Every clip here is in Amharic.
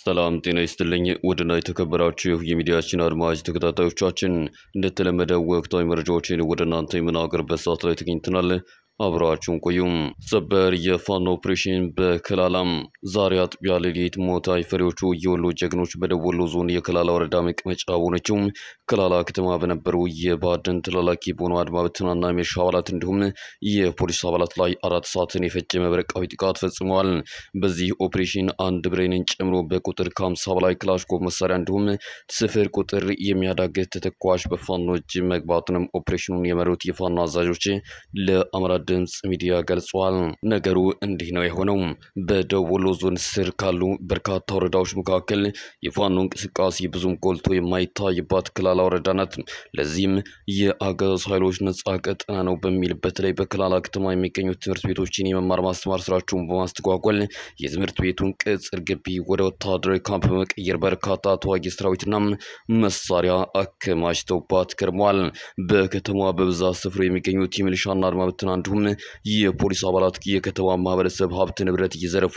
ሰላም ጤና ይስጥልኝ ውድና የተከበራችሁ የሚዲያችን አድማጭ ተከታታዮቻችን እንደተለመደው ወቅታዊ መረጃዎችን ወደ እናንተ የምናገርበት ሰዓት ላይ ተገኝተናል። አብራችሁን ቆዩም። ሰበር የፋኖ ኦፕሬሽን በከላላም ዛሬ አጥቢያ ሌሊት ሞታይ ፈሪዎቹ የወሎ ጀግኖች በደቡብ ወሎ ዞን የከላላ ወረዳ መቀመጫ በሆነችው ከላላ ከተማ በነበሩ የባድን ተላላኪ በሆነ አድማ ብተናና ሚሊሻ አባላት እንዲሁም የፖሊስ አባላት ላይ አራት ሰዓትን የፈጀ መብረቃዊ ጥቃት ፈጽመዋል። በዚህ ኦፕሬሽን አንድ ብሬንን ጨምሮ በቁጥር ከአምሳ በላይ ክላሽንኮቭ መሳሪያ እንዲሁም ስፍር ቁጥር የሚያዳግት ተተኳሽ በፋኖ እጅ መግባቱንም ኦፕሬሽኑን የመሩት የፋኖ አዛዦች ለአማራ ድምፅ ሚዲያ ገልጿል። ነገሩ እንዲህ ነው የሆነው። በደቡብ ወሎ ዞን ስር ካሉ በርካታ ወረዳዎች መካከል የፋኖ እንቅስቃሴ ብዙም ጎልቶ የማይታይባት ክላላ ወረዳ ናት። ለዚህም የአገዛዙ ኃይሎች ነጻ ቀጠና ነው በሚል በተለይ በክላላ ከተማ የሚገኙ ትምህርት ቤቶችን የመማር ማስተማር ስራቸውን በማስተጓጎል የትምህርት ቤቱን ቅጽር ግቢ ወደ ወታደራዊ ካምፕ በመቀየር በርካታ ተዋጊ ሰራዊትና መሳሪያ አከማችተውባት ከርመዋል። በከተማ በብዛት ስፍራ የሚገኙት የሚሊሻና አድማ ብትን እንዲሁም እንዲሁም የፖሊስ አባላት የከተማ ማህበረሰብ ሀብት ንብረት እየዘረፉ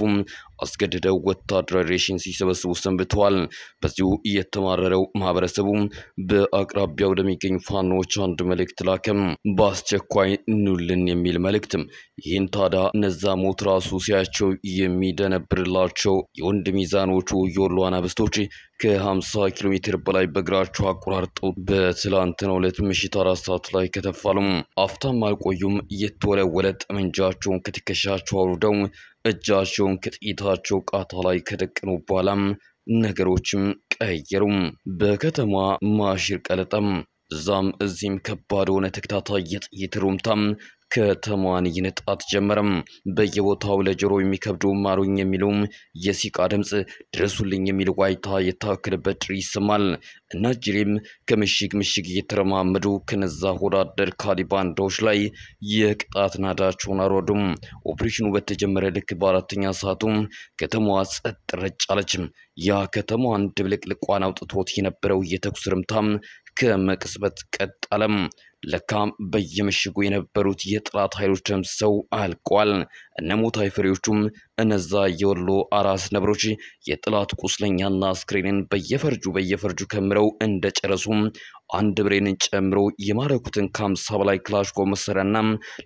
አስገድደው ወታደራዊ ሬሽን ሲሰበስቡ ሰንብተዋል። በዚሁ የተማረረው ማህበረሰቡ በአቅራቢያ ወደሚገኙ ፋኖዎች አንድ መልእክት ላከም፣ በአስቸኳይ ኑልን የሚል መልእክት። ይህን ታዳ ነዛ ሞት ራሱ ሲያቸው የሚደነብርላቸው የወንድ ሚዛኖቹ የወሎ አናብስቶች ከ50 ኪሎ ሜትር በላይ በእግራቸው አቆራርጠው በትላንትናው ዕለት ምሽት አራት ሰዓት ላይ ከተፋሉም። አፍታም አልቆዩም። እየተወለወለ ጠመንጃቸውን ከትከሻቸው አውርደው እጃቸውን ከጥይታቸው ቃታ ላይ ከደቀኑ በኋላም ነገሮችም ቀየሩም። በከተማ ማሽር ቀለጠም። እዛም እዚህም ከባድ ሆነ። ተከታታይ የጥይት ሩምታም ከተማዋን ይንጣት ጀመረም። በየቦታው ለጆሮ የሚከብዱ ማሩኝ የሚሉም የሲቃ ድምፅ፣ ድረሱልኝ የሚል ዋይታ የታከለበት ጥሪ ይሰማል። እና ጅሬም ከምሽግ ምሽግ እየተረማመዱ ከነዛ ሆዳደር ባንዳዎች ላይ የቅጣት ናዳቸውን አሮዱም። ኦፕሬሽኑ በተጀመረ ልክ በአራተኛ ሰዓቱም ከተማዋ ጸጥ ረጭ አለች። ያ ከተማዋን ድብልቅልቋን አውጥቶት የነበረው የተኩስ ርምታም ከመቅስበት ቀጥ አለም። ለካም በየምሽጉ የነበሩት የጠላት ኃይሎች ደምሰው አልቋል። እነሞታይ ፍሬዎቹም እነዛ የወሎ አራስ ነብሮች የጠላት ቁስለኛና አስክሬንን በየፈርጁ በየፈርጁ ከምረው እንደጨረሱም አንድ ብሬን ጨምሮ የማረኩትን ከአምሳ በላይ ክላሽኮ መሳሪያና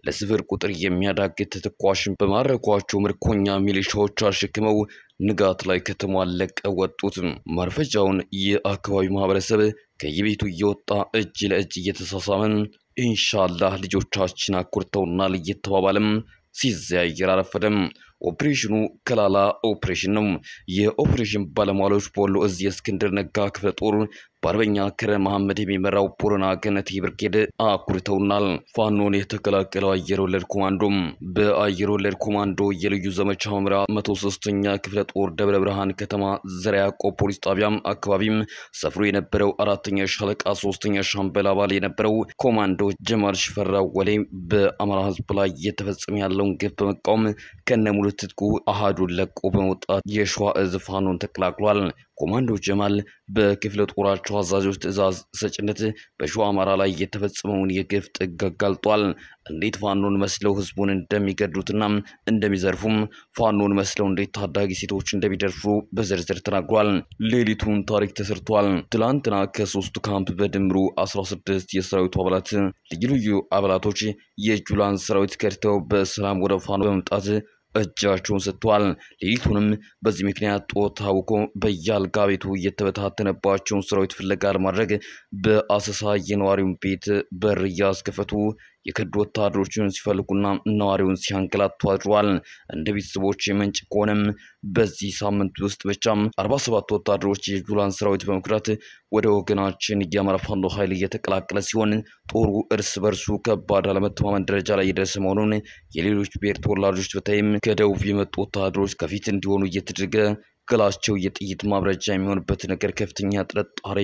ለስፍር ቁጥር የሚያዳግት ተተኳሽን በማረኳቸው ምርኮኛ ሚሊሻዎች አሸክመው ንጋት ላይ ከተማዋን ለቀው ወጡት። ማርፈጃውን የአካባቢው ማህበረሰብ ከየቤቱ እየወጣ እጅ ለእጅ እየተሳሳመን ኢንሻላህ ልጆቻችን አኩርተውናል እየተባባለም ሲዘያየር አረፈደም። ኦፕሬሽኑ ከላላ ኦፕሬሽን ነው። የኦፕሬሽን ባለሟሎች በወሎ እዚህ የእስክንድር ነጋ ክፍለ ጦር በአርበኛ ክረ መሐመድ የሚመራው ቦረና ገነቴ ብርጌድ አኩርተውናል። ፋኖን የተቀላቀለው አየር ወለድ ኮማንዶም በአየር ወለድ ኮማንዶ የልዩ ዘመቻ መምሪያ መቶ ሶስተኛ ክፍለ ጦር ደብረ ብርሃን ከተማ ዘርዓ ያዕቆብ ፖሊስ ጣቢያ አካባቢም ሰፍሮ የነበረው አራተኛ ሻለቃ ሶስተኛ ሻምበል አባል የነበረው ኮማንዶ ጀማል ሽፈራ ወሌ በአማራ ህዝብ ላይ እየተፈጸመ ያለውን ግፍ በመቃወም ከነሙሉ ትጥቁ አሃዱን ለቆ በመውጣት የሸዋ እዝ ፋኖን ተቀላቅሏል። ኮማንዶ ጀማል በክፍለ ጦራቸው አዛዦች ትእዛዝ ሰጭነት በሸዋ አማራ ላይ የተፈጸመውን የግፍ ጥግ አጋልጧል። እንዴት ፋኖን መስለው ህዝቡን እንደሚገድሉትና እንደሚዘርፉም ፋኖን መስለው እንዴት ታዳጊ ሴቶች እንደሚደርሱ በዝርዝር ተናግሯል። ሌሊቱን ታሪክ ተሰርቷል። ትላንትና ከሶስቱ ካምፕ በድምሩ 16 የሰራዊቱ አባላት ልዩ ልዩ አባላቶች የጁላን ሰራዊት ከድተው በሰላም ወደ ፋኖ በመምጣት እጃቸውን ሰጥቷል። ሌሊቱንም በዚህ ምክንያት ጦት ታውቆ በያልጋ ቤቱ እየተበታተነባቸውን ሰራዊት ፍለጋ ለማድረግ በአሰሳ የነዋሪውን ቤት በር እያስከፈቱ የክድ ወታደሮቹን ሲፈልጉና ነዋሪውን ሲያንገላቱ አድሯል። እንደ ቤተሰቦች የምንጭ ከሆነም በዚህ ሳምንት ውስጥ ብቻ 47 ወታደሮች የጁላን ሰራዊት በመኩዳት ወደ ወገናችን የአማራ ፋኖ ኃይል እየተቀላቀለ ሲሆን ጦሩ እርስ በርሱ ከባድ አለመተማመን ደረጃ ላይ የደረሰ መሆኑን የሌሎች ብሔር ተወላጆች በተለይም ከደቡብ የመጡ ወታደሮች ከፊት እንዲሆኑ እየተደረገ ገላቸው የጥይት ማብረጃ የሚሆንበት ነገር ከፍተኛ ጥርጣሬ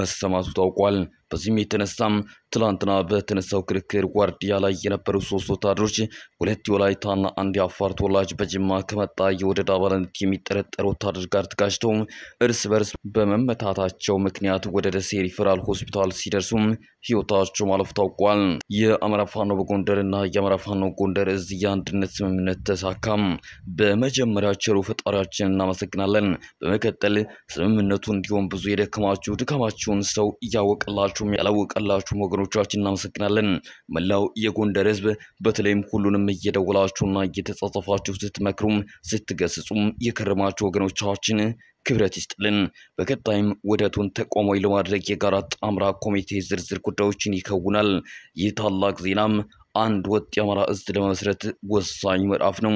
መሰማቱ ታውቋል። በዚህም የተነሳም ትላንትና በተነሳው ክርክር ዋርዲያ ላይ የነበሩ ሶስት ወታደሮች ሁለት የወላይታና አንድ የአፋር ተወላጅ በጅማ ከመጣ የወደድ አባልነት የሚጠረጠር ወታደር ጋር ተጋጭተው እርስ በርስ በመመታታቸው ምክንያት ወደ ደሴ ሪፈራል ሆስፒታል ሲደርሱም ህይወታቸው ማለፍ ታውቋል። የአማራ ፋኖ በጎንደር እና የአማራ ፋኖ ጎንደር እዝ የአንድነት ስምምነት ተሳካም። በመጀመሪያ ቸሩ ፈጣሪያችን እናመሰግናለን። በመቀጠል ስምምነቱ እንዲሆን ብዙ የደከማችሁ ድካማችሁን ሰው እያወቀላችሁ ሁላችሁም ያላወቀላችሁም ወገኖቻችን እናመሰግናለን። መላው የጎንደር ህዝብ በተለይም ሁሉንም እየደወላችሁና እየተጻጻፋችሁ ስትመክሩም ስትገስጹም የከረማችሁ ወገኖቻችን ክብረት ይስጥልን። በቀጣይም ውህደቱን ተቋማዊ ለማድረግ የጋራ ጣምራ ኮሚቴ ዝርዝር ጉዳዮችን ይከውናል። ይህ ታላቅ ዜናም አንድ ወጥ የአማራ እዝ ለመመስረት ወሳኝ ምዕራፍ ነው።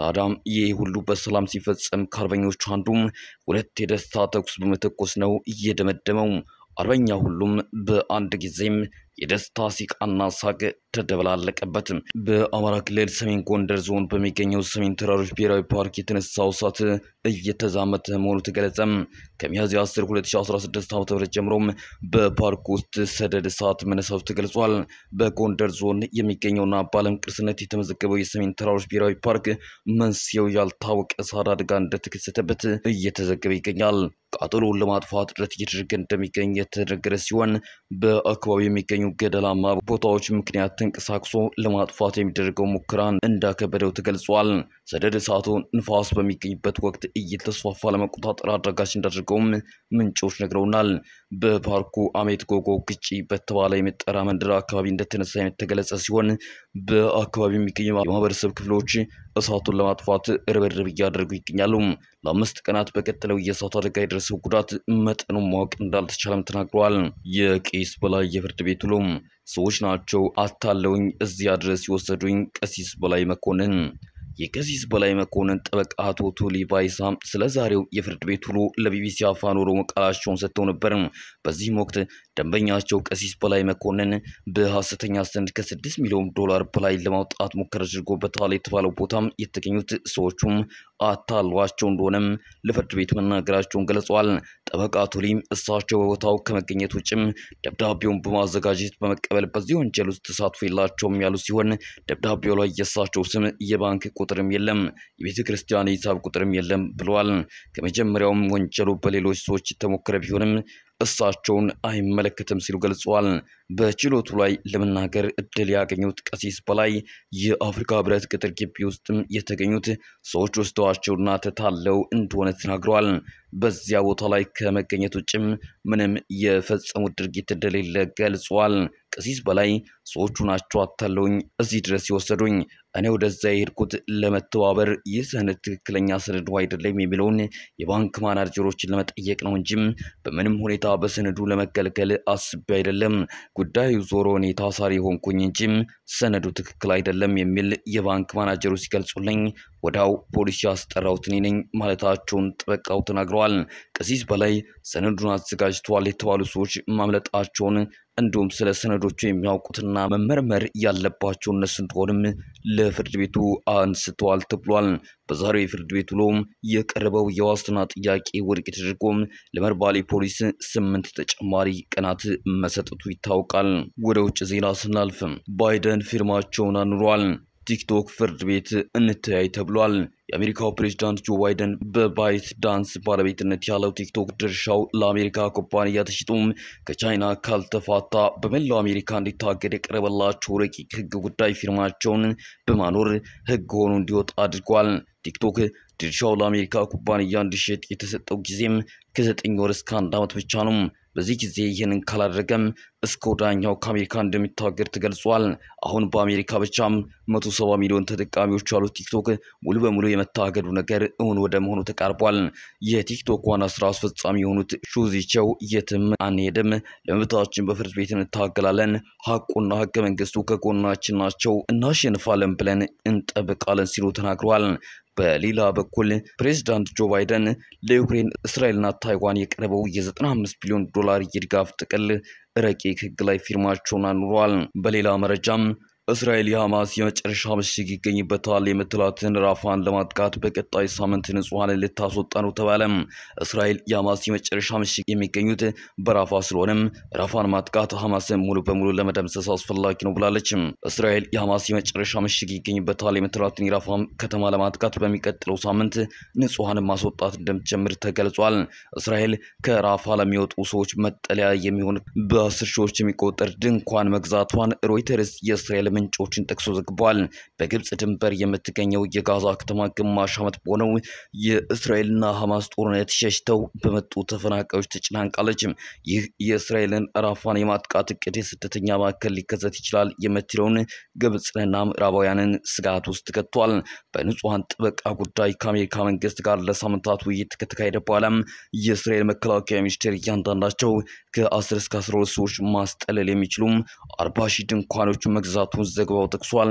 ታዲያም ይህ ሁሉ በሰላም ሲፈጸም ከአርበኞቹ አንዱም ሁለት የደስታ ተኩስ በመተኮስ ነው እየደመደመው አርበኛ ሁሉም በአንድ ጊዜም የደስታ ሲቃና ሳግ። ተደበላለቀበትም። በአማራ ክልል ሰሜን ጎንደር ዞን በሚገኘው ሰሜን ተራሮች ብሔራዊ ፓርክ የተነሳው እሳት እየተዛመተ መሆኑ ተገለጸ። ከሚያዝያ 10 2016 ዓ ም ጀምሮም በፓርክ ውስጥ ሰደድ እሳት መነሳቱ ተገልጿል። በጎንደር ዞን የሚገኘውና በዓለም ቅርስነት የተመዘገበው የሰሜን ተራሮች ብሔራዊ ፓርክ መንስኤው ያልታወቀ እሳት አደጋ እንደተከሰተበት እየተዘገበ ይገኛል። ቃጠሎውን ለማጥፋት ጥረት እየተደረገ እንደሚገኝ የተነገረ ሲሆን በአካባቢው የሚገኙ ገደላማ ቦታዎች ምክንያት ተንቀሳቅሶ ለማጥፋት የሚደረገው ሙከራን እንዳከበደው ተገልጿል። ሰደድ እሳቱ ንፋስ በሚገኝበት ወቅት እየተስፋፋ ለመቆጣጠር አዳጋች እንዳደርገውም ምንጮች ነግረውናል። በፓርኩ አሜት ጎጎ ግጪ በተባለ የመጠራ መንደር አካባቢ እንደተነሳ የተገለጸ ሲሆን በአካባቢው የሚገኙ የማህበረሰብ ክፍሎች እሳቱን ለማጥፋት ርብርብ እያደረጉ ይገኛሉ። ለአምስት ቀናት በቀጠለው የእሳቱ አደጋ የደረሰው ጉዳት መጠኑን ማወቅ እንዳልተቻለም ተናግረዋል። የቄስ በላይ የፍርድ ቤት ውሎ ሰዎች ናቸው አታለውኝ እዚያ ድረስ የወሰዱኝ ቀሲስ በላይ መኮንን የቀሲስ በላይ መኮንን ጠበቃ አቶ ቱሊ ባይሳ ስለ ዛሬው የፍርድ ቤት ውሎ ለቢቢሲ አፋን ኦሮሞ ቃላቸውን ሰጥተው ነበር። በዚህም ወቅት ደንበኛቸው ቀሲስ በላይ መኮንን በሐሰተኛ ሰነድ ከ6 ሚሊዮን ዶላር በላይ ለማውጣት ሙከራ አድርጎበታል የተባለው ቦታም የተገኙት ሰዎቹም አታሏቸው እንደሆነም ለፍርድ ቤት መናገራቸውን ገልጸዋል። ጠበቃ ቱሊም እሳቸው በቦታው ከመገኘት ውጭም ደብዳቤውን በማዘጋጀት በመቀበል በዚህ ወንጀል ውስጥ ተሳትፎ የላቸውም ያሉ ሲሆን ደብዳቤው ላይ የእሳቸው ስም፣ የባንክ ቁጥርም የለም፣ የቤተ ክርስቲያን ሂሳብ ቁጥርም የለም ብለዋል። ከመጀመሪያውም ወንጀሉ በሌሎች ሰዎች የተሞከረ ቢሆንም እሳቸውን አይመለከትም ሲሉ ገልጸዋል። በችሎቱ ላይ ለመናገር እድል ያገኙት ቀሲስ በላይ የአፍሪካ ህብረት ቅጥር ግቢ ውስጥም የተገኙት ሰዎች ወስደዋቸውና ተታለው እንደሆነ ተናግረዋል። በዚያ ቦታ ላይ ከመገኘት ውጭም ምንም የፈጸሙት ድርጊት እንደሌለ ገልጿል። ከዚህ በላይ ሰዎቹ ናቸው አታለውኝ እዚህ ድረስ የወሰዱኝ። እኔ ወደዛ የሄድኩት ለመተባበር ይህ ሰነድ ትክክለኛ ሰነዱ አይደለም የሚለውን የባንክ ማናጀሮችን ለመጠየቅ ነው እንጂም በምንም ሁኔታ በሰነዱ ለመገልገል አስቤ አይደለም። ጉዳዩ ዞሮ እኔ ታሳሪ ሆንኩኝ እንጂም ሰነዱ ትክክል አይደለም የሚል የባንክ ማናጀሩ ሲገልጹልኝ ወዳው ፖሊስ ያስጠራሁት እኔ ነኝ ማለታቸውን ጠበቃው ተናግረዋል። ከዚህ በላይ ሰነዱን አዘጋጅተዋል የተባሉ ሰዎች ማምለጣቸውን እንዲሁም ስለ ሰነዶቹ የሚያውቁትና መመርመር ያለባቸው እነሱ እንደሆንም ለፍርድ ቤቱ አንስተዋል ተብሏል። በዛሬው የፍርድ ቤት ውሎም የቀረበው የዋስትና ጥያቄ ውድቅ ተደርጎም ለመርባሌ ፖሊስ ስምንት ተጨማሪ ቀናት መሰጠቱ ይታወቃል። ወደ ውጭ ዜና ስናልፍ ባይደን ፊርማቸውን አኑሯል። ቲክቶክ ፍርድ ቤት እንተያይ ተብሏል። የአሜሪካው ፕሬዝዳንት ጆ ባይደን በባይት ዳንስ ባለቤትነት ያለው ቲክቶክ ድርሻው ለአሜሪካ ኩባንያ ተሽጡም ከቻይና ካልተፋታ በመላው አሜሪካ እንዲታገድ የቀረበላቸው ረቂቅ ሕግ ጉዳይ ፊርማቸውን በማኖር ሕግ ሆኖ እንዲወጣ አድርጓል። ቲክቶክ ድርሻው ለአሜሪካ ኩባንያ እንዲሸጥ የተሰጠው ጊዜም ከዘጠኝ ወር እስከ አንድ ዓመት ብቻ ነው። በዚህ ጊዜ ይህንን ካላደረገም እስከ ወዳኛው ከአሜሪካ እንደሚታገድ ተገልጿል። አሁን በአሜሪካ ብቻም 170 ሚሊዮን ተጠቃሚዎች ያሉት ቲክቶክ ሙሉ በሙሉ የመታገዱ ነገር እውን ወደ መሆኑ ተቃርቧል። የቲክቶክ ዋና ስራ አስፈጻሚ የሆኑት ሹዚቸው የትም አንሄድም፣ ለመብታችን በፍርድ ቤት እንታገላለን፣ ሀቁና ህገ መንግስቱ ከጎናችን ናቸው፣ እናሸንፋለን ብለን እንጠብቃለን ሲሉ ተናግሯል። በሌላ በኩል ፕሬዚዳንት ጆ ባይደን ለዩክሬን እስራኤልና ታይዋን የቀረበው የ95 ቢሊዮን ዶላር የድጋፍ ጥቅል ረቂቅ ህግ ላይ ፊርማቸውን አኑረዋል። በሌላ መረጃም እስራኤል የሐማስ የመጨረሻ ምሽግ ይገኝበታል የምትላትን ራፋን ለማጥቃት በቀጣይ ሳምንት ንጹሐንን ልታስወጣ ነው ተባለ። እስራኤል የሐማስ የመጨረሻ ምሽግ የሚገኙት በራፋ ስለሆነም ራፋን ማጥቃት ሐማስን ሙሉ በሙሉ ለመደምሰስ አስፈላጊ ነው ብላለች። እስራኤል የሐማስ የመጨረሻ ምሽግ ይገኝበታል የምትላትን የራፋን ከተማ ለማጥቃት በሚቀጥለው ሳምንት ንጹሐንን ማስወጣት እንደምትጀምር ተገልጿል። እስራኤል ከራፋ ለሚወጡ ሰዎች መጠለያ የሚሆን በአስር ሺዎች የሚቆጠር ድንኳን መግዛቷን ሮይተርስ የእስራኤል ምንጮችን ጠቅሶ ዘግቧል። በግብፅ ድንበር የምትገኘው የጋዛ ከተማ ግማሽ ዓመት በሆነው የእስራኤልና ሐማስ ጦርነት ሸሽተው በመጡ ተፈናቃዮች ተጨናንቃለች። ይህ የእስራኤልን ራፋን የማጥቃት እቅድ የስደተኛ ማዕከል ሊከሰት ይችላል የምትለውን ግብፅንና ምዕራባውያንን ስጋት ውስጥ ከቷል። በንጹሐን ጥበቃ ጉዳይ ከአሜሪካ መንግስት ጋር ለሳምንታት ውይይት ከተካሄደ በኋላም የእስራኤል መከላከያ ሚኒስቴር እያንዳንዳቸው ከ10 እስከ 12 ሰዎች ማስጠለል የሚችሉም 40 ሺህ ድንኳኖቹ መግዛቱን ዘገባው ጠቅሷል።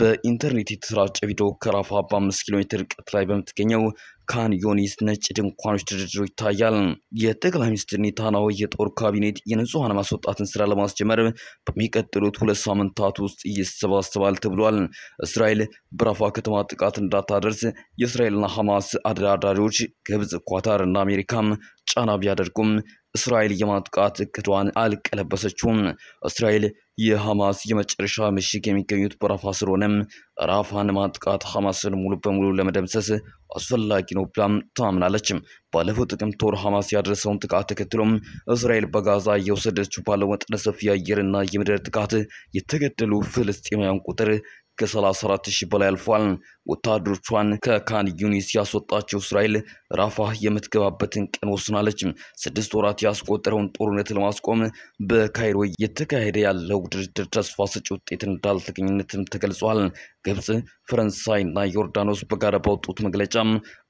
በኢንተርኔት የተሰራጨ ቪዲዮ ከራፋ በ5 ኪሎ ሜትር ርቀት ላይ በምትገኘው ካን ዮኒስ ነጭ ድንኳኖች ተደርድሮ ይታያል። የጠቅላይ ሚኒስትር ኔታንያሁ የጦር ካቢኔት የንጹሐን ማስወጣትን ስራ ለማስጀመር በሚቀጥሉት ሁለት ሳምንታት ውስጥ ይሰባሰባል ተብሏል። እስራኤል በራፋ ከተማ ጥቃት እንዳታደርስ የእስራኤልና ሐማስ አደራዳሪዎች ግብጽ፣ ኳታር እና አሜሪካም ጫና ቢያደርጉም እስራኤል የማጥቃት እቅዷን አልቀለበሰችውም። እስራኤል የሐማስ የመጨረሻ ምሽግ የሚገኙት በራፋ ስለሆነም ራፋን ማጥቃት ሐማስን ሙሉ በሙሉ ለመደምሰስ አስፈላጊ ነው ብላም ታምናለች። ባለፈው ጥቅምት ወር ሐማስ ያደረሰውን ጥቃት ተከትሎም እስራኤል በጋዛ እየወሰደችው ባለው መጠነ ሰፊ የአየርና የምድር ጥቃት የተገደሉ ፍልስጤማውያን ቁጥር ከ34 ሺህ በላይ አልፏል። ወታደሮቿን ከካን ዩኒስ ያስወጣቸው እስራኤል ራፋ የምትገባበትን ቀን ወስናለች። ስድስት ወራት ያስቆጠረውን ጦርነት ለማስቆም በካይሮ እየተካሄደ ያለው ድርድር ተስፋ ሰጪ ውጤት እንዳልተገኘነትም ተገልጿል። ግብጽ፣ ፈረንሳይና ዮርዳኖስ በጋራ ባወጡት መግለጫ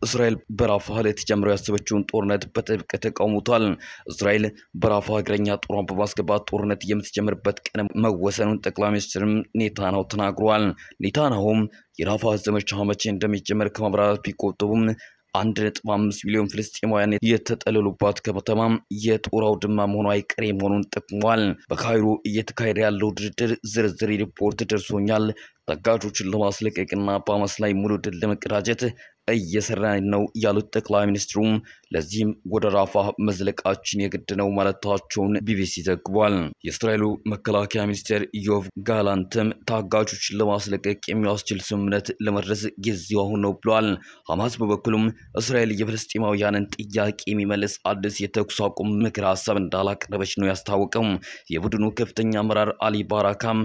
እስራኤል በራፋ ልትጀምረው ያሰበችውን ጦርነት በጥብቅ ተቃውሞቷል። እስራኤል በራፋ እግረኛ ጦሯን በማስገባት ጦርነት የምትጀምርበት ቀን መወሰኑን ጠቅላይ ሚኒስትር ኔታናው ተናግረዋል። ኔታናሁም? የራፋ ዘመቻ መቼ እንደሚጀመር ከማብራራት ቢቆጠቡም አንድ ነጥብ አምስት ሚሊዮን ፍልስጤማውያን የተጠለሉባት ከተማ የጦር አውድማ መሆኑ አይቀሬ መሆኑን ጠቁሟል። በካይሮ እየተካሄደ ያለው ድርድር ዝርዝር ሪፖርት ደርሶኛል ታጋቾችን ለማስለቀቅና በሐማስ ላይ ሙሉ ድል ለመቀዳጀት እየሰራ ነው ያሉት ጠቅላይ ሚኒስትሩም ለዚህም ወደ ራፋ መዝለቃችን የግድ ነው ማለታቸውን ቢቢሲ ዘግቧል። የእስራኤሉ መከላከያ ሚኒስቴር ዮቭ ጋላንትም ታጋቾችን ለማስለቀቅ የሚያስችል ስምምነት ለመድረስ ጊዜው አሁን ነው ብሏል። ሐማስ በበኩሉም እስራኤል የፍልስጤማውያንን ጥያቄ የሚመልስ አዲስ የተኩስ አቁም ምክር ሀሳብ እንዳላቀረበች ነው ያስታወቀው። የቡድኑ ከፍተኛ አመራር አሊ ባራካም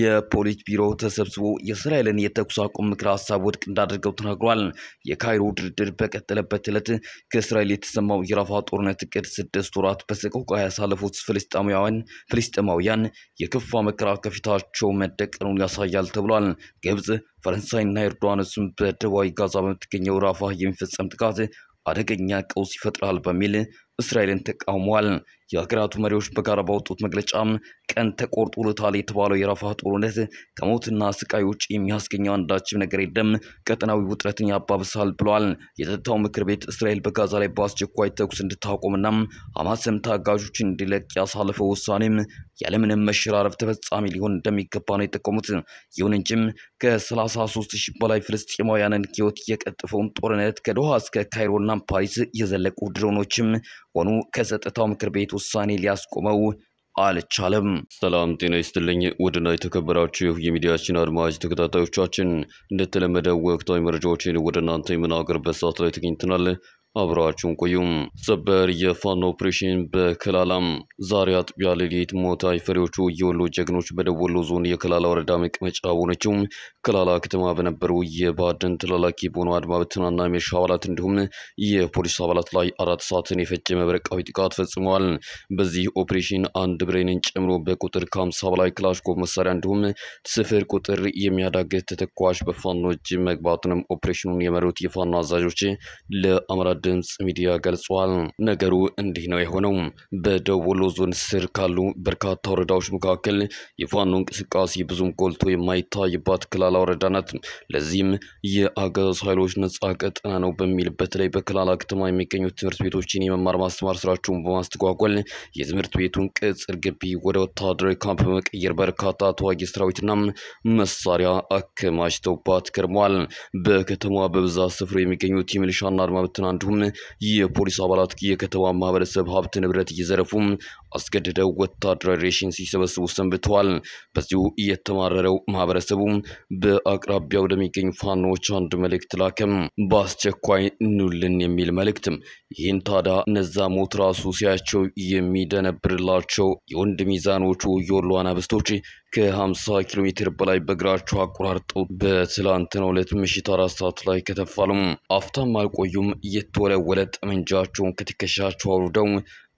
የፖሊት ቢሮ ተሰብስቦ የእስራኤልን የተኩስ አቁም ምክረ ሀሳብ ውድቅ እንዳደርገው ተናግሯል። የካይሮ ድርድር በቀጠለበት ዕለት ከእስራኤል የተሰማው የራፋ ጦርነት እቅድ ስድስት ወራት በሰቆቃ ያሳለፉት ፍልስጤማውያን ፍልስጤማውያን የከፋ መከራ ከፊታቸው መደቀኑን ያሳያል ተብሏል። ግብጽ፣ ፈረንሳይና ኤርዶዋንስም እሱም በደቡባዊ ጋዛ በምትገኘው ራፋ የሚፈጸም ጥቃት አደገኛ ቀውስ ይፈጥራል በሚል እስራኤልን ተቃውሟል። የሀገራቱ መሪዎች በጋራ ባወጡት መግለጫ ቀን ተቆርጦለታል የተባለው የራፋ ጦርነት ከሞትና ስቃይ ውጭ የሚያስገኘው አንዳችም ነገር የለም፣ ቀጠናዊ ውጥረትን ያባብሳል ብሏል። የጸጥታው ምክር ቤት እስራኤል በጋዛ ላይ በአስቸኳይ ተኩስ እንድታቆምና ሐማስም ታጋዦችን እንዲለቅ ያሳለፈው ውሳኔም ያለምንም መሸራረፍ ተፈጻሚ ሊሆን እንደሚገባ ነው የጠቆሙት። ይሁን እንጂም ከ33 ሺህ በላይ ፍልስጤማውያንን ህይወት የቀጠፈውን ጦርነት ከዶሃ እስከ ካይሮና ፓሪስ የዘለቁ ድሮኖችም ሆኑ ከጸጥታው ምክር ቤት ውሳኔ ሊያስቆመው አልቻለም። ሰላም ጤና ይስጥልኝ። ውድና የተከበራችሁ የሚዲያችን አድማጭ ተከታታዮቻችን እንደተለመደው ወቅታዊ መረጃዎችን ወደ እናንተ የምናገርበት ሰዓት ላይ ተገኝተናል። አብራችሁን ቆዩም። ሰበር የፋኖ ኦፕሬሽን በከላላም ዛሬ አጥቢያ ሌሊት ሞታይ ፈሪዎቹ የወሎ ጀግኖች ወሎ ዞን የከላላ ወረዳ መቀመጫ በሆነችው ከላላ ከተማ በነበሩ የባድን ተላላኪ በሆኑ አድማ ብተናና ሜርሻ አባላት እንዲሁም የፖሊስ አባላት ላይ አራት ሰዓትን የፈጀ መብረቃዊ ጥቃት ፈጽመዋል። በዚህ ኦፕሬሽን አንድ ብሬንን ጨምሮ በቁጥር ከአምሳ በላይ ክላሽንኮቭ መሳሪያ እንዲሁም ስፍር ቁጥር የሚያዳግት ተተኳሽ በፋኖ እጅ መግባቱንም ኦፕሬሽኑን የመሩት የፋኖ አዛዦች ለአማራ ድምፅ ሚዲያ ገልጿል። ነገሩ እንዲህ ነው የሆነው። በደቡብ ወሎ ዞን ስር ካሉ በርካታ ወረዳዎች መካከል የፋኖ እንቅስቃሴ ብዙም ጎልቶ የማይታይባት ክላላ ወረዳ ናት። ለዚህም የአገዛዙ ኃይሎች ነጻ ቀጠና ነው በሚል በተለይ በክላላ ከተማ የሚገኙ ትምህርት ቤቶችን የመማር ማስተማር ስራቸውን በማስተጓጎል የትምህርት ቤቱን ቅጽር ግቢ ወደ ወታደራዊ ካምፕ በመቀየር በርካታ ተዋጊ ሰራዊትና መሳሪያ አከማችተውባት ከርመዋል። በከተማዋ በብዛት ስፍራ የሚገኙት የሚሊሻና አድማ ብተና አንዱ የፖሊስ አባላት የከተማ ማህበረሰብ ሀብት ንብረት እየዘረፉ አስገድደው ወታደራዊ ሬሽን ሲሰበስቡ ሰንብተዋል። በዚሁ የተማረረው ማህበረሰቡ በአቅራቢያ ወደሚገኙ ፋኖዎች አንድ መልእክት ላከም፣ በአስቸኳይ ኑልን የሚል መልእክትም። ይህን ታዲያ እነዛ ሞት ራሱ ሲያቸው የሚደነብርላቸው የወንድ ሚዛኖቹ የወሎ አናብስቶች ከ50 ኪሎ ሜትር በላይ በእግራቸው አቆራርጠው በትላንትናው ዕለት ምሽት አራት ሰዓት ላይ ከተፋሉም። አፍታም አልቆዩም። የተወለወለ ጠመንጃቸውን ከትከሻቸው አውርደው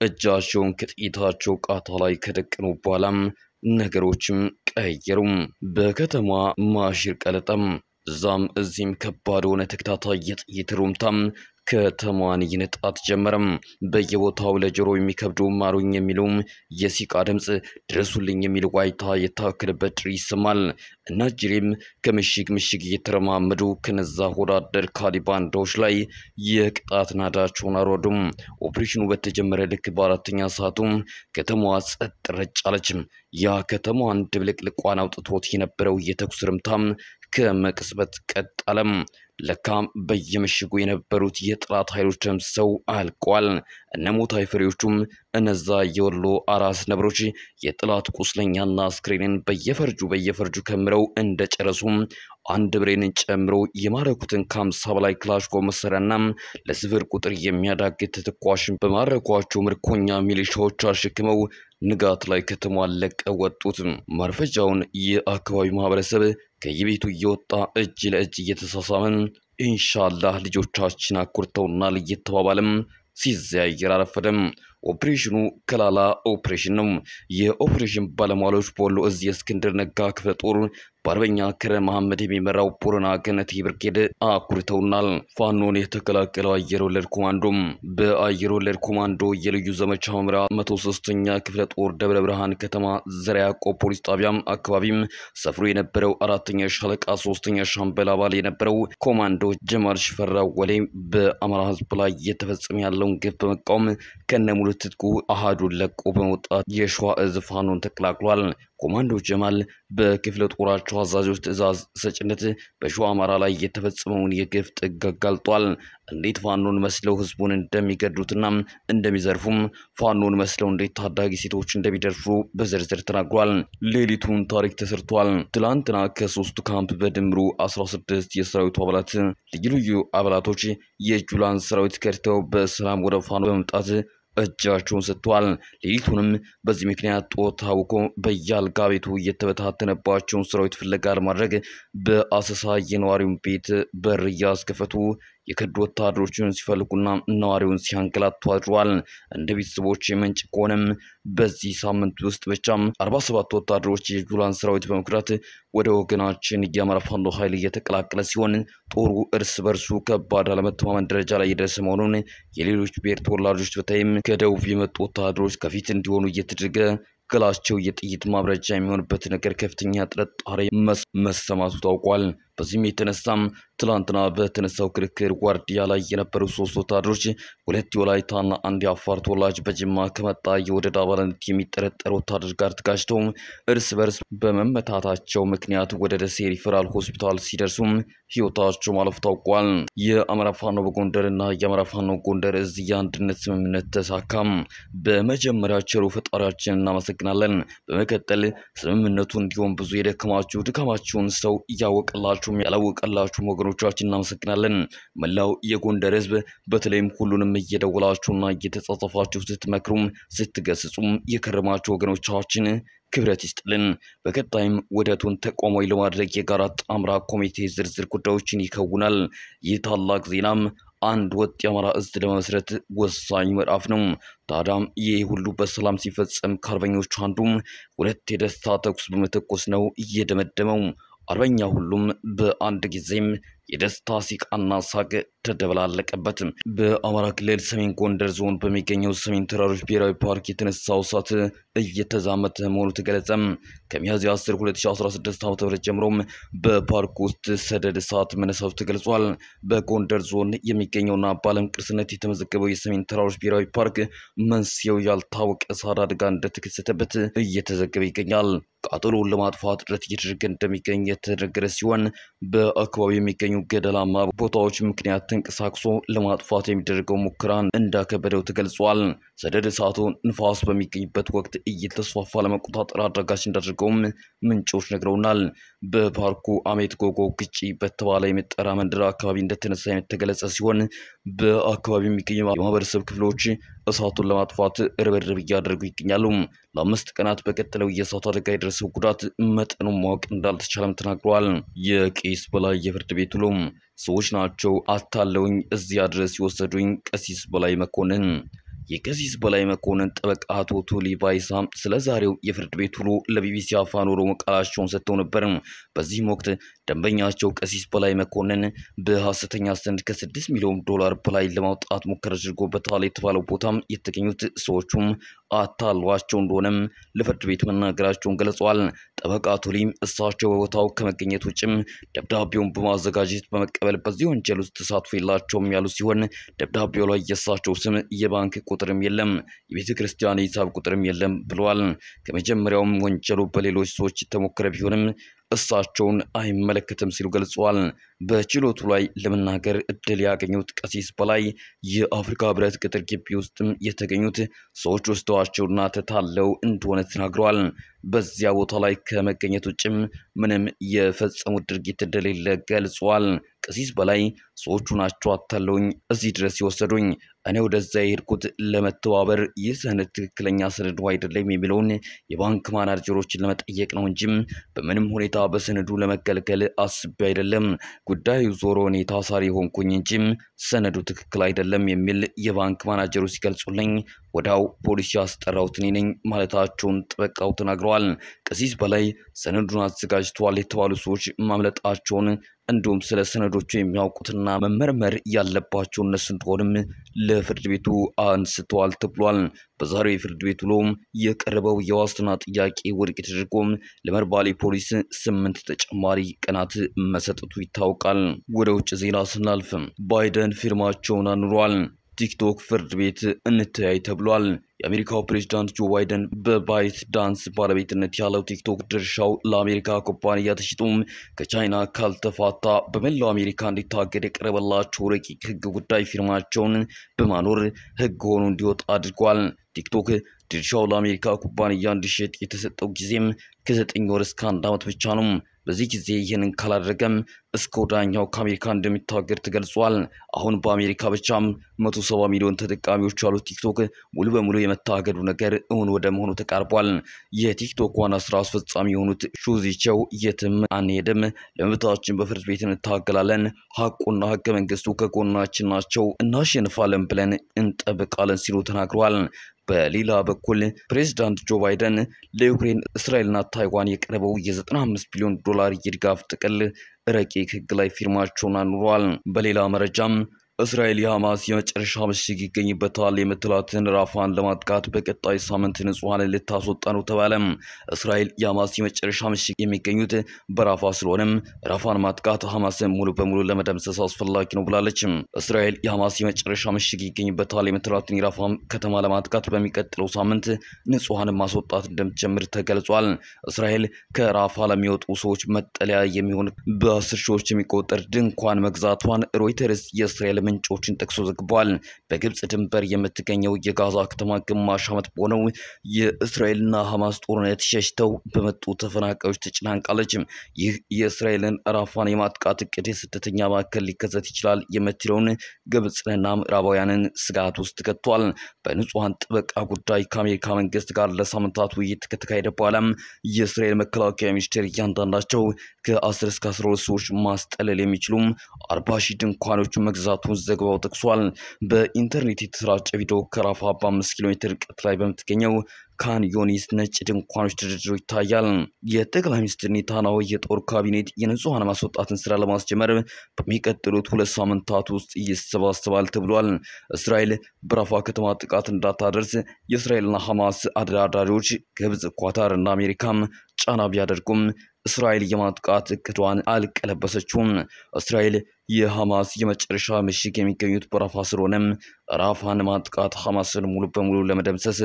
እጃቸውን ከጥይታቸው ቃታ ላይ ከደቀኑ በኋላም ነገሮችም ቀየሩም። በከተማ ማሽር ቀለጠም። እዛም እዚህም ከባድ የሆነ ተከታታይ የጥይት ሩምታም ከተማዋን ይነጣት ጀመረም። በየቦታው ለጆሮ የሚከብዱ ማሩኝ የሚሉም የሲቃ ድምፅ፣ ድረሱልኝ የሚል ዋይታ የታከለበት ጥሪ ይሰማል። እና ጅሬም ከምሽግ ምሽግ እየተረማመዱ ከነዛ ሆዳደር ካዲ ባንዳዎች ላይ የቅጣት ናዳቸውን አሮዱም። ኦፕሬሽኑ በተጀመረ ልክ በአራተኛ ሰዓቱም ከተማዋ ጸጥ ረጭ አለች ያ ከተማዋን ድብልቅልቋን አውጥቶት የነበረው የተኩስ ርምታም ከመቅስበት ቀጥ አለም። ለካም በየምሽጉ የነበሩት የጠላት ኃይሎች ደምሰው አልቋል። እነ ሞታይ ፍሬዎቹም እነዛ የወሎ አራስ ነብሮች የጠላት ቁስለኛና አስክሬንን በየፈርጁ በየፈርጁ ከምረው እንደ አንድ ብሬንን ጨምሮ የማረኩትን ከአምሳ በላይ ክላሽኮ መሳሪያና ለስፍር ቁጥር የሚያዳግት ተተኳሽን በማረኳቸው ምርኮኛ ሚሊሻዎች አሸክመው ንጋት ላይ ከተማዋን ለቀው ወጡት። ማርፈጃውን የአካባቢው ማህበረሰብ ከየቤቱ እየወጣ እጅ ለእጅ እየተሳሳመን ኢንሻላህ ልጆቻችን አኩርተውናል እየተባባለም ሲዘያየር አረፈደም። ኦፕሬሽኑ ከላላ ኦፕሬሽን ነው። የኦፕሬሽን ባለሟሎች በወሎ እዝ የእስክንድር ነጋ ክፍለ ጦር በአርበኛ ክረ መሐመድ የሚመራው ቦረና ገነቴ ብርጌድ አኩርተውናል። ፋኖን የተቀላቀለው አየር ወለድ ኮማንዶም በአየር ወለድ ኮማንዶ የልዩ ዘመቻ መምሪያ መቶ ሶስተኛ ክፍለ ጦር ደብረ ብርሃን ከተማ ዘርዓ ያዕቆብ ፖሊስ ጣቢያም አካባቢም ሰፍሮ የነበረው አራተኛ ሻለቃ ሶስተኛ ሻምበል አባል የነበረው ኮማንዶ ጀማል ሽፈራው ወሌ በአማራ ህዝብ ላይ እየተፈጸመ ያለውን ግፍ በመቃወም ሙሉ ትጥቁ አሃዱን ለቆ በመውጣት የሸዋ እዝ ፋኖን ተቀላቅሏል። ኮማንዶ ጀማል በክፍለ ጦራቸው አዛዦች ትዕዛዝ ሰጭነት በሸዋ አማራ ላይ የተፈጸመውን የግፍ ጥግ አጋልጧል። እንዴት ፋኖን መስለው ህዝቡን እንደሚገድሉትና እንደሚዘርፉም ፋኖን መስለው እንዴት ታዳጊ ሴቶች እንደሚደርፉ በዝርዝር ተናግሯል። ሌሊቱን ታሪክ ተሰርቷል። ትላንትና ከሶስቱ ካምፕ በድምሩ 16 የሰራዊቱ አባላት ልዩ ልዩ አባላቶች የጁላን ሰራዊት ከድተው በሰላም ወደ ፋኖ በመምጣት እጃቸውን ሰጥተዋል። ሌሊቱንም በዚህ ምክንያት ጦር ታውቆ በያልጋ ቤቱ የተበታተነባቸውን ሰራዊት ፍለጋ ለማድረግ በአሰሳ የነዋሪውን ቤት በር እያስከፈቱ የክድ ወታደሮቹን ሲፈልጉና ነዋሪውን ሲያንገላቱ አድሯል። እንደ ቤተሰቦች ምንጭ ከሆነም በዚህ ሳምንት ውስጥ ብቻም 47 ወታደሮች የጁላን ሰራዊት በመኩዳት ወደ ወገናችን የአማራ ፋኖ ኃይል እየተቀላቀለ ሲሆን ጦሩ እርስ በርሱ ከባድ አለመተማመን ደረጃ ላይ የደረሰ መሆኑን የሌሎች ብሔር ተወላጆች በተለይም ከደቡብ የመጡ ወታደሮች ከፊት እንዲሆኑ እየተደረገ ገላቸው የጥይት ማብረጃ የሚሆንበት ነገር ከፍተኛ ጥርጣሬ መሰማቱ ታውቋል። በዚህም የተነሳም ትላንትና በተነሳው ክርክር ዋርዲያ ላይ የነበሩ ሶስት ወታደሮች ሁለት የወላይታና አንድ የአፋር ተወላጅ በጅማ ከመጣ የወደድ አባልነት የሚጠረጠር ወታደር ጋር ተጋጭተው እርስ በርስ በመመታታቸው ምክንያት ወደ ደሴ ሪፈራል ሆስፒታል ሲደርሱም ህይወታቸው ማለፉ ታውቋል። የአማራ ፋኖ በጎንደርና የአማራ ፋኖ ጎንደር እዝ የአንድነት ስምምነት ተሳካም። በመጀመሪያ ቸሩ ፈጣሪያችን እናመሰግናለን። በመቀጠል ስምምነቱ እንዲሆን ብዙ የደከማችሁ ድካማችሁን ሰው እያወቅላችሁ ያወቃችሁም ያላወቀላችሁም ወገኖቻችን እናመሰግናለን። መላው የጎንደር ህዝብ በተለይም ሁሉንም እየደወላችሁና እየተጻጻፋችሁ ስትመክሩም ስትገስጹም የከረማችሁ ወገኖቻችን ክብረት ይስጥልን። በቀጣይም ውህደቱን ተቋማዊ ለማድረግ የጋራ ጣምራ ኮሚቴ ዝርዝር ጉዳዮችን ይከውናል። ይህ ታላቅ ዜናም አንድ ወጥ የአማራ እዝ ለመመስረት ወሳኝ ምዕራፍ ነው። ታዳም ይህ ሁሉ በሰላም ሲፈጸም ከአርበኞቹ አንዱም ሁለት የደስታ ተኩስ በመተኮስ ነው እየደመደመው አርበኛ ሁሉም በአንድ ጊዜም የደስታ ሲቃና ሳቅ ተደበላለቀበት። በአማራ ክልል ሰሜን ጎንደር ዞን በሚገኘው ሰሜን ተራሮች ብሔራዊ ፓርክ የተነሳው እሳት እየተዛመተ መሆኑ ተገለጸ። ከሚያዝያ 10 2016 ዓ ም ጀምሮም በፓርክ ውስጥ ሰደድ እሳት መነሳቱ ተገልጿል። በጎንደር ዞን የሚገኘውና በዓለም ቅርስነት የተመዘገበው የሰሜን ተራሮች ብሔራዊ ፓርክ መንስኤው ያልታወቀ እሳት አደጋ እንደተከሰተበት እየተዘገበ ይገኛል። ቃጠሎውን ለማጥፋት ጥረት እየተደረገ እንደሚገኝ የተነገረ ሲሆን በአካባቢው የሚገኙ ገደላማ ቦታዎች ምክንያት ተንቀሳቅሶ ለማጥፋት የሚደረገው ሙከራን እንዳከበደው ተገልጿል። ሰደድ እሳቱ ንፋስ በሚገኝበት ወቅት እየተስፋፋ ለመቆጣጠር አዳጋች እንዳደርገውም ምንጮች ነግረውናል። በፓርኩ አሜት ጎጎ ግጪ በተባለ የመጠሪያ መንደር አካባቢ እንደተነሳ የተገለጸ ሲሆን በአካባቢው የሚገኙ የማህበረሰብ ክፍሎች እሳቱን ለማጥፋት ርብርብ እያደረጉ ይገኛሉ። ለአምስት ቀናት በቀጠለው የእሳቱ አደጋ የደረሰው ጉዳት መጠኑን ማወቅ እንዳልተቻለም ተናግረዋል። የቄስ በላይ የፍርድ ቤት ውሎ ሰዎች ናቸው አታለውኝ እዚያ ድረስ የወሰዱኝ ቀሲስ በላይ መኮንን የቀሲስ በላይ መኮንን ጠበቃ አቶ ቱሊ ባይሳ ስለ ዛሬው የፍርድ ቤት ውሎ ለቢቢሲ አፋን ኦሮሞ ቃላቸውን ሰጥተው ነበር። በዚህም ወቅት ደንበኛቸው ቀሲስ በላይ መኮንን በሐሰተኛ ሰነድ ከ6 ሚሊዮን ዶላር በላይ ለማውጣት ሙከራ አድርጎበታል የተባለው ቦታም የተገኙት ሰዎቹም አታሏቸው እንደሆነም ለፍርድ ቤት መናገራቸውን ገልጸዋል። ጠበቃ ቱሊም እሳቸው በቦታው ከመገኘት ውጭም ደብዳቤውን በማዘጋጀት በመቀበል በዚህ ወንጀል ውስጥ ተሳትፎ የላቸውም ያሉ ሲሆን ደብዳቤው ላይ የእሳቸው ስም፣ የባንክ ቁጥርም የለም፣ የቤተ ክርስቲያን ሂሳብ ቁጥርም የለም ብለዋል። ከመጀመሪያውም ወንጀሉ በሌሎች ሰዎች የተሞከረ ቢሆንም እሳቸውን አይመለከትም ሲሉ ገልጸዋል። በችሎቱ ላይ ለመናገር እድል ያገኙት ቀሲስ በላይ የአፍሪካ ህብረት ቅጥር ግቢ ውስጥም የተገኙት ሰዎች ወስደዋቸውና ተታለው እንደሆነ ተናግረዋል። በዚያ ቦታ ላይ ከመገኘት ውጭም ምንም የፈጸሙት ድርጊት እንደሌለ ገልጿል። ከዚህ በላይ ሰዎቹ ናቸው አታለውኝ እዚህ ድረስ የወሰዱኝ። እኔ ወደዛ የሄድኩት ለመተባበር ይህ ሰነድ ትክክለኛ ሰነዱ አይደለም የሚለውን የባንክ ማናጀሮችን ለመጠየቅ ነው እንጂም በምንም ሁኔታ በሰነዱ ለመገልገል አስቤ አይደለም። ጉዳዩ ዞሮ እኔ ታሳሪ ሆንኩኝ እንጂም ሰነዱ ትክክል አይደለም የሚል የባንክ ማናጀሮች ሲገልጹልኝ ወዳው ፖሊስ ያስጠራሁት እኔ ነኝ ማለታቸውን ጠበቃው ተናግረዋል። ከዚህ በላይ ሰነዱን አዘጋጅተዋል የተባሉ ሰዎች ማምለጣቸውን እንዲሁም ስለ ሰነዶቹ የሚያውቁትና መመርመር ያለባቸው እነሱ እንደሆንም ለፍርድ ቤቱ አንስተዋል ተብሏል። በዛሬው የፍርድ ቤት ውሎም የቀረበው የዋስትና ጥያቄ ውድቅ ተደርጎም ለመርባሌ ፖሊስ ስምንት ተጨማሪ ቀናት መሰጠቱ ይታወቃል። ወደ ውጭ ዜና ስናልፍ ባይደን ፊርማቸውን አኑሯል። ቲክቶክ ፍርድ ቤት እንተያይ ተብሏል። የአሜሪካው ፕሬዚዳንት ጆ ባይደን በባይት ዳንስ ባለቤትነት ያለው ቲክቶክ ድርሻው ለአሜሪካ ኩባንያ ተሽጡም ከቻይና ካልተፋታ በመላው አሜሪካ እንዲታገድ የቀረበላቸው ረቂቅ ሕግ ጉዳይ ፊርማቸውን በማኖር ሕግ ሆኖ እንዲወጣ አድርጓል። ቲክቶክ ድርሻው ለአሜሪካ ኩባንያ እንዲሸጥ የተሰጠው ጊዜም ከዘጠኝ ወር እስከ አንድ ዓመት ብቻ ነው። በዚህ ጊዜ ይህንን ካላደረገም እስከ ወዳኛው ከአሜሪካ እንደሚታገድ ተገልጿል። አሁን በአሜሪካ ብቻም 170 ሚሊዮን ተጠቃሚዎች ያሉት ቲክቶክ ሙሉ በሙሉ የመታገዱ ነገር እውን ወደ መሆኑ ተቃርቧል። የቲክቶክ ዋና ስራ አስፈጻሚ የሆኑት ሹዚቸው የትም አንሄድም፣ ለመብታችን በፍርድ ቤት እንታገላለን፣ ሀቁና ህገ መንግስቱ ከጎናችን ናቸው፣ እናሸንፋለን ብለን እንጠብቃለን ሲሉ ተናግረዋል። በሌላ በኩል ፕሬዚዳንት ጆ ባይደን ለዩክሬን እስራኤልና ታይዋን የቀረበው የ95 ቢሊዮን ዶላር የድጋፍ ጥቅል ረቂቅ ህግ ላይ ፊርማቸውን አኑረዋል። በሌላ መረጃም እስራኤል የሐማስ የመጨረሻ ምሽግ ይገኝበታል የምትላትን ራፋን ለማጥቃት በቀጣይ ሳምንት ንጹሐንን ልታስወጣ ነው ተባለ። እስራኤል የሐማስ የመጨረሻ ምሽግ የሚገኙት በራፋ ስለሆነም ራፋን ማጥቃት ሐማስን ሙሉ በሙሉ ለመደምሰስ አስፈላጊ ነው ብላለች። እስራኤል የሐማስ የመጨረሻ ምሽግ ይገኝበታል የምትላትን የራፋን ከተማ ለማጥቃት በሚቀጥለው ሳምንት ንጹሐንን ማስወጣት እንደምትጀምር ተገልጿል። እስራኤል ከራፋ ለሚወጡ ሰዎች መጠለያ የሚሆን በአስር ሺዎች የሚቆጠር ድንኳን መግዛቷን ሮይተርስ የእስራኤል ምንጮችን ጠቅሶ ዘግቧል። በግብፅ ድንበር የምትገኘው የጋዛ ከተማ ግማሽ ዓመት በሆነው የእስራኤልና ሐማስ ጦርነት ሸሽተው በመጡ ተፈናቃዮች ተጨናንቃለች። ይህ የእስራኤልን ራፋን የማጥቃት እቅድ የስደተኛ ማዕከል ሊከሰት ይችላል የምትለውን ግብፅንና ምዕራባውያንን ስጋት ውስጥ ከቷል። በንጹሐን ጥበቃ ጉዳይ ከአሜሪካ መንግስት ጋር ለሳምንታት ውይይት ከተካሄደ በኋላም የእስራኤል መከላከያ ሚኒስቴር እያንዳንዳቸው ከ10 እስከ 12 ሰዎች ማስጠለል የሚችሉም 40 ሺህ ድንኳኖቹ መግዛቱን ዘገባው ጠቅሷል። በኢንተርኔት የተሰራጨ ቪዲዮ ከራፋ በአምስት ኪሎ ሜትር ርቀት ላይ በምትገኘው ካንዮኒስ ነጭ ድንኳኖች ድርድሮ ይታያል። የጠቅላይ ሚኒስትር ኔታናዊ የጦር ካቢኔት የንጹሐን ማስወጣትን ስራ ለማስጀመር በሚቀጥሉት ሁለት ሳምንታት ውስጥ ይሰባሰባል ተብሏል። እስራኤል በራፋ ከተማ ጥቃት እንዳታደርስ የእስራኤልና ሐማስ አደራዳሪዎች ግብጽ፣ ኳታር እና አሜሪካም ጫና ቢያደርጉም እስራኤል የማጥቃት እቅዷን አልቀለበሰችውም። እስራኤል የሐማስ የመጨረሻ ምሽግ የሚገኙት በራፋ ስለሆነም ራፋን ማጥቃት ሐማስን ሙሉ በሙሉ ለመደምሰስ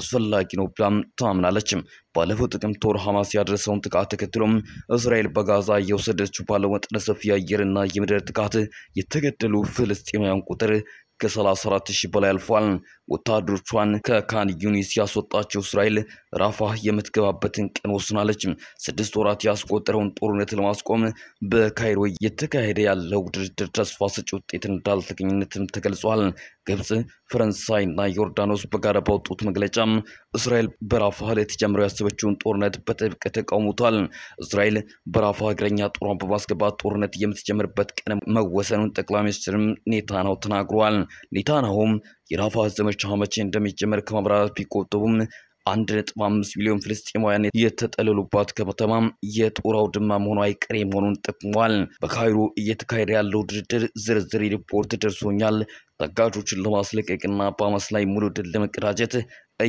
አስፈላጊ ነው ብላም ታምናለች። ባለፈው ጥቅምት ወር ሐማስ ያደረሰውን ጥቃት ተከትሎም እስራኤል በጋዛ እየወሰደችው ባለው መጠነ ሰፊ የአየርና የምድር ጥቃት የተገደሉ ፍልስጤማውያን ቁጥር ከ34 ሺህ በላይ አልፏል። ወታደሮቿን ከካን ዩኒስ ያስወጣቸው እስራኤል ራፋ የምትገባበትን ቀን ወስናለች። ስድስት ወራት ያስቆጠረውን ጦርነት ለማስቆም በካይሮ እየተካሄደ ያለው ድርድር ተስፋ ሰጪ ውጤት እንዳልተገኝነትም ተገልጿል። ግብጽ፣ ፈረንሳይና ዮርዳኖስ በጋራ ባወጡት መግለጫ እስራኤል በራፋ ለተጀምረው ያሰበችውን ጦርነት በጥብቅ ተቃውሞታል። እስራኤል በራፋ እግረኛ ጦሯን በማስገባት ጦርነት የምትጀምርበት ቀን መወሰኑን ጠቅላይ ሚኒስትር ኔታናው ተናግሯል። ኔታናሁም የራፋ ዘመቻ መቼ እንደሚጀመር ከማብራራት ቢቆጠቡም አንድ ነጥብ አምስት ሚሊዮን ፍልስጤማውያን የተጠለሉባት ከተማ የጦር አውድማ መሆኑ አይቀሬ መሆኑን ጠቁሟል። በካይሮ እየተካሄደ ያለው ድርድር ዝርዝር ሪፖርት ደርሶኛል። ታጋቾችን ለማስለቀቅና በሐማስ ላይ ሙሉ ድል ለመቀዳጀት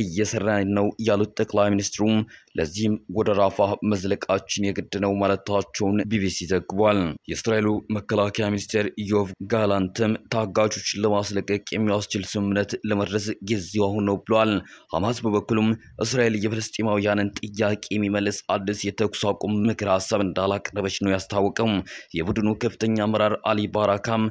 እየሰራ ነው ያሉት ጠቅላይ ሚኒስትሩም ለዚህም ወደ ራፋ መዝለቃችን የግድ ነው ማለታቸውን ቢቢሲ ዘግቧል። የእስራኤሉ መከላከያ ሚኒስቴር ዮቭ ጋላንትም ታጋቾችን ለማስለቀቅ የሚያስችል ስምምነት ለመድረስ ጊዜው አሁን ነው ብሏል። ሐማስ በበኩሉም እስራኤል የፍልስጤማውያንን ጥያቄ የሚመልስ አዲስ የተኩስ አቁም ምክር ሀሳብ እንዳላቀረበች ነው ያስታወቀው። የቡድኑ ከፍተኛ አመራር አሊ ባራካም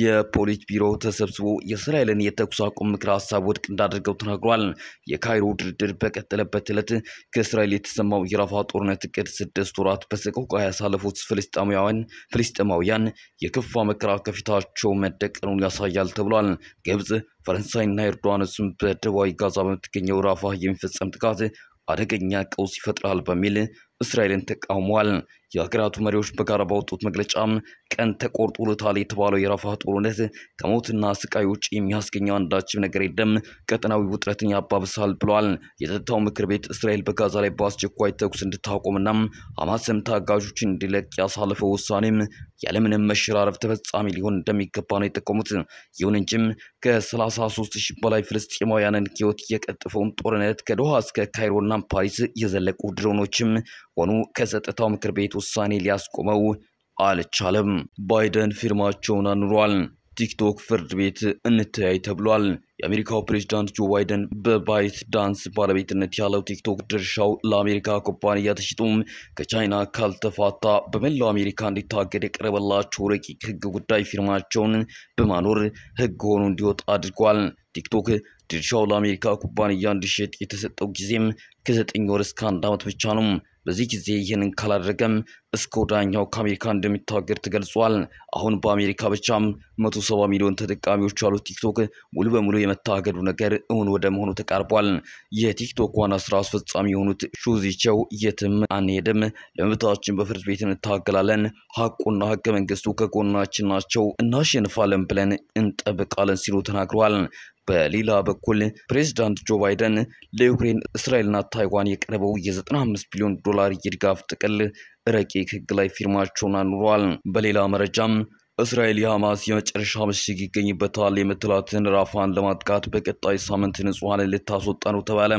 የፖሊት ቢሮ ተሰብስቦ የእስራኤልን የተኩስ አቁም ምክር ሀሳብ ውድቅ እንዳደርገው ተናግሯል። የካይሮ ድርድር በቀጠለበት ዕለት ከእስራኤል የተሰማው የራፋ ጦርነት እቅድ ስድስት ወራት በሰቆቃ ያሳለፉት ፍልስጤማውያን ፍልስጤማውያን የከፋ መከራ ከፊታቸው መደቀኑን ያሳያል ተብሏል። ግብፅ፣ ፈረንሳይና ኤርዶዋንስም በደቡባዊ ጋዛ በምትገኘው ራፋ የሚፈጸም ጥቃት አደገኛ ቀውስ ይፈጥራል በሚል እስራኤልን ተቃውሟል። የሀገራቱ መሪዎች በጋራ ባወጡት መግለጫ ቀን ተቆርጦለታል የተባለው የረፋህ ጦርነት ከሞትና ስቃይ ውጭ የሚያስገኘው አንዳችም ነገር የለም፣ ቀጠናዊ ውጥረትን ያባብሳል ብሏል። የጸጥታው ምክር ቤት እስራኤል በጋዛ ላይ በአስቸኳይ ተኩስ እንድታቆምና ሐማስም ታጋዦችን እንዲለቅ ያሳለፈው ውሳኔም ያለምንም መሸራረፍ ተፈጻሚ ሊሆን እንደሚገባ ነው የጠቆሙት። ይሁን እንጂም ከ33 ሺህ በላይ ፍልስጤማውያንን ህይወት የቀጠፈውን ጦርነት ከዶሃ እስከ ካይሮና ፓሪስ የዘለቁ ድሮኖችም ሆኑ ከጸጥታው ምክር ቤት ውሳኔ ሊያስቆመው አልቻለም። ባይደን ፊርማቸውን አኑሯል። ቲክቶክ ፍርድ ቤት እንተያይ ተብሏል። የአሜሪካው ፕሬዚዳንት ጆ ባይደን በባይት ዳንስ ባለቤትነት ያለው ቲክቶክ ድርሻው ለአሜሪካ ኩባንያ ተሽጡም ከቻይና ካልተፋታ በመላው አሜሪካ እንዲታገድ የቀረበላቸው ረቂቅ ሕግ ጉዳይ ፊርማቸውን በማኖር ሕግ ሆኖ እንዲወጣ አድርጓል። ቲክቶክ ድርሻው ለአሜሪካ ኩባንያ እንዲሸጥ የተሰጠው ጊዜም ከዘጠኝ ወር እስከ አንድ ዓመት ብቻ ነው። በዚህ ጊዜ ይህንን ካላደረገም እስከ ወዳኛው ከአሜሪካ እንደሚታገድ ተገልጿል። አሁን በአሜሪካ ብቻም መቶ ሚሊዮን ተጠቃሚዎች ያሉት ቲክቶክ ሙሉ በሙሉ የመታገዱ ነገር እውን ወደ መሆኑ ተቃርቧል። የቲክቶክ ዋና ስራ አስፈጻሚ የሆኑት ሹዚቸው የትም አንሄድም፣ ለመብታችን በፍርድ ቤት እንታገላለን፣ ሀቁና ህገ መንግስቱ ከጎናችን ናቸው፣ እናሸንፋለን ብለን እንጠብቃለን ሲሉ ተናግረዋል። በሌላ በኩል ፕሬዚዳንት ጆ ባይደን ለዩክሬን እስራኤልና ታይዋን የቀረበው የ95 ቢሊዮን ዶላር የድጋፍ ጥቅል ረቂቅ ህግ ላይ ፊርማቸውን አኑረዋል። በሌላ መረጃም እስራኤል የሐማስ የመጨረሻ ምሽግ ይገኝበታል የምትላትን ራፋን ለማጥቃት በቀጣይ ሳምንት ንጹሐንን ልታስወጣ ነው ተባለ።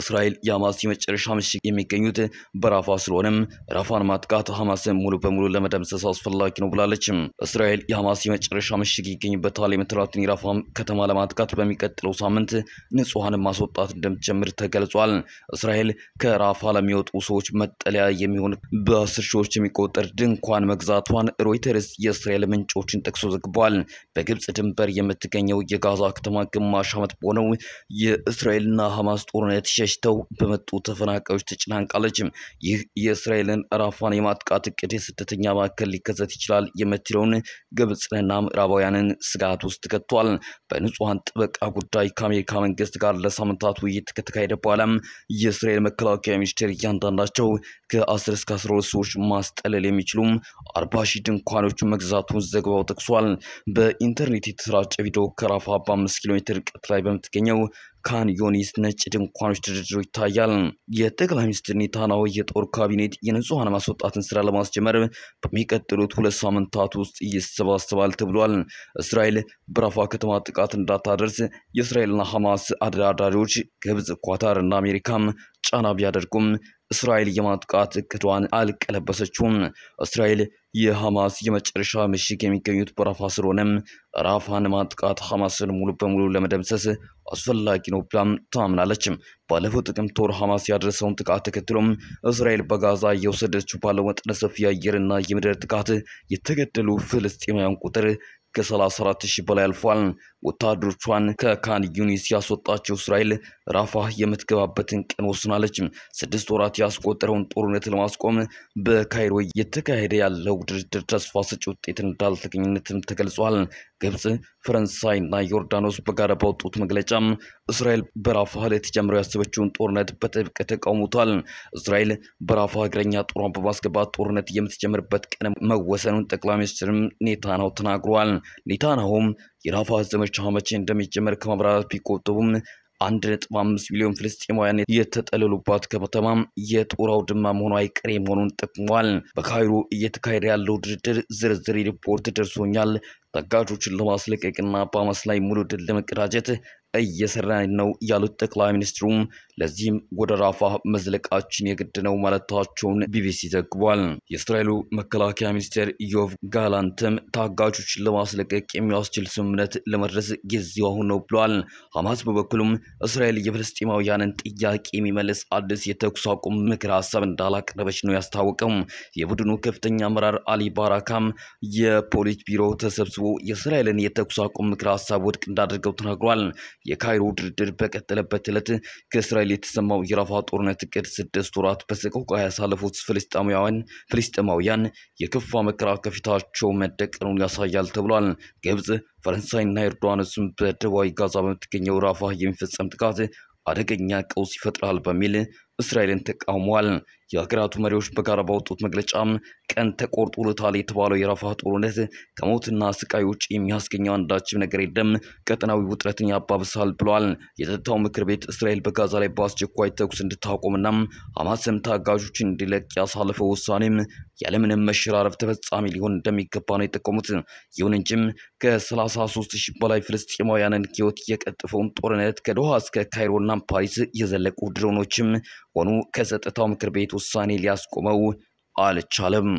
እስራኤል የሐማስ የመጨረሻ ምሽግ የሚገኙት በራፋ ስለሆነም ራፋን ማጥቃት ሐማስን ሙሉ በሙሉ ለመደምሰስ አስፈላጊ ነው ብላለች። እስራኤል የሐማስ የመጨረሻ ምሽግ ይገኝበታል የምትሏትን የራፋ ከተማ ለማጥቃት በሚቀጥለው ሳምንት ንጹሐንን ማስወጣት እንደምትጀምር ተገልጿል። እስራኤል ከራፋ ለሚወጡ ሰዎች መጠለያ የሚሆን በአስር ሺዎች የሚቆጠር ድንኳን መግዛቷን ሮይተርስ የእስራኤል ምንጮችን ጠቅሶ ዘግቧል። በግብጽ ድንበር የምትገኘው የጋዛ ከተማ ግማሽ ዓመት በሆነው የእስራኤልና ሐማስ ጦርነት ሸሽተው በመጡ ተፈናቃዮች ተጨናንቃለች። ይህ የእስራኤልን ራፋን የማጥቃት እቅድ የስደተኛ ማዕከል ሊከሰት ይችላል የምትለውን ግብፅንና ምዕራባውያንን ስጋት ውስጥ ከቷል። በንጹሐን ጥበቃ ጉዳይ ከአሜሪካ መንግስት ጋር ለሳምንታት ውይይት ከተካሄደ በኋላም የእስራኤል መከላከያ ሚኒስቴር እያንዳንዳቸው ከ10 እስከ 12 ሰዎች ማስጠለል የሚችሉም 40 ሺህ ድንኳኖቹ መግዛቱን ዘግባው ዘገባው ጠቅሷል። በኢንተርኔት የተሰራጨ ቪዲዮ ከራፋ 5 ኪሎ ሜትር ርቀት ላይ በምትገኘው ካንዮኒስ ነጭ ድንኳኖች ድርድሮ ይታያል። የጠቅላይ ሚኒስትር ኔታንያሁ የጦር ካቢኔት የንጹሐን ማስወጣትን ስራ ለማስጀመር በሚቀጥሉት ሁለት ሳምንታት ውስጥ ይሰባሰባል ተብሏል። እስራኤል በራፋ ከተማ ጥቃት እንዳታደርስ የእስራኤልና ሐማስ አደራዳሪዎች ግብፅ፣ ኳታር እና አሜሪካም ጫና ቢያደርጉም እስራኤል የማጥቃት እቅዷን አልቀለበሰችውም። እስራኤል የሐማስ የመጨረሻ ምሽግ የሚገኙት በራፋ ስለሆነም ራፋን ማጥቃት ሐማስን ሙሉ በሙሉ ለመደምሰስ አስፈላጊ ነው ብላም ታምናለች። ባለፈው ጥቅምት ወር ሐማስ ያደረሰውን ጥቃት ተከትሎም እስራኤል በጋዛ እየወሰደችው ባለው መጠነ ሰፊ የአየርና የምድር ጥቃት የተገደሉ ፍልስጤማውያን ቁጥር ከ34 ሺህ በላይ አልፏል። ወታደሮቿን ከካን ዩኒስ ያስወጣቸው እስራኤል ራፋ የምትገባበትን ቀን ወስናለች። ስድስት ወራት ያስቆጠረውን ጦርነት ለማስቆም በካይሮ እየተካሄደ ያለው ድርድር ተስፋ ሰጪ ውጤት እንዳልተገኘነትም ተገልጿል። ግብጽ፣ ፈረንሳይና ዮርዳኖስ በጋራ ባወጡት መግለጫ እስራኤል በራፋ ልትጀምረው ያሰበችውን ጦርነት በጥብቅ ተቃውሞታል። እስራኤል በራፋ እግረኛ ጦሯን በማስገባት ጦርነት የምትጀምርበት ቀን መወሰኑን ጠቅላይ ሚኒስትር ኔታናው ተናግሯል። ኔታናሁም የራፋ ዘመቻ መቼ እንደሚጀመር ከማብራራት ቢቆጠቡም አንድ ነጥብ ሚሊዮን ፍልስጤማውያን የተጠለሉባት ከተማ የጦር አውድማ መሆኑ አይቀሬ መሆኑን ጠቁሟል። በካይሮ እየተካሄደ ያለው ድርድር ዝርዝር ሪፖርት ደርሶኛል። ታጋቾችን ለማስለቀቅና በሐማስ ላይ ሙሉ ድል ለመቀዳጀት እየሰራ ነው ያሉት ጠቅላይ ሚኒስትሩም ለዚህም ወደ ራፋ መዝለቃችን የግድ ነው ማለታቸውን ቢቢሲ ዘግቧል። የእስራኤሉ መከላከያ ሚኒስቴር ዮቭ ጋላንትም ታጋቾችን ለማስለቀቅ የሚያስችል ስምምነት ለመድረስ ጊዜው አሁን ነው ብሏል። ሐማስ በበኩሉም እስራኤል የፍልስጤማውያንን ጥያቄ የሚመልስ አዲስ የተኩስ አቁም ምክር ሀሳብ እንዳላቀረበች ነው ያስታወቀው። የቡድኑ ከፍተኛ አመራር አሊ ባራካም የፖሊት ቢሮ ተሰብስቦ የእስራኤልን የተኩስ አቁም ምክር ሀሳብ ውድቅ እንዳደርገው ተናግሯል። የካይሮ ድርድር በቀጠለበት ዕለት ከእስራኤል የተሰማው የራፋ ጦርነት እቅድ ስድስት ወራት በሰቆቃ ያሳለፉት ፍልስጤማውያን ፍልስጤማውያን የከፋ መከራ ከፊታቸው መደቀኑን ያሳያል ተብሏል። ግብጽ፣ ፈረንሳይና ኤርዶዋንስም በደቡባዊ ጋዛ በምትገኘው ራፋ የሚፈጸም ጥቃት አደገኛ ቀውስ ይፈጥራል በሚል እስራኤልን ተቃውመዋል። የሀገራቱ መሪዎች በጋራ ባወጡት መግለጫ ቀን ተቆርጦ የተባለው የራፋህ ጦርነት ከሞትና ስቃይ ውጭ የሚያስገኘው አንዳችም ነገር የለም፣ ቀጠናዊ ውጥረትን ያባብሳል ብሏል። የጸጥታው ምክር ቤት እስራኤል በጋዛ ላይ በአስቸኳይ ተኩስ እንድታቆምና ሐማስም ታጋዦችን እንዲለቅ ያሳለፈው ውሳኔም ያለምንም መሸራረፍ ተፈጻሚ ሊሆን እንደሚገባ ነው የጠቆሙት። ይሁን እንጂም ከ33 ሺህ በላይ ፍልስጤማውያንን ህይወት የቀጠፈውን ጦርነት ከዶሃ እስከ ካይሮና ፓሪስ የዘለቁ ድሮኖችም ሆኑ ከጸጥታው ምክር ቤት ውሳኔ ሊያስቆመው አልቻለም።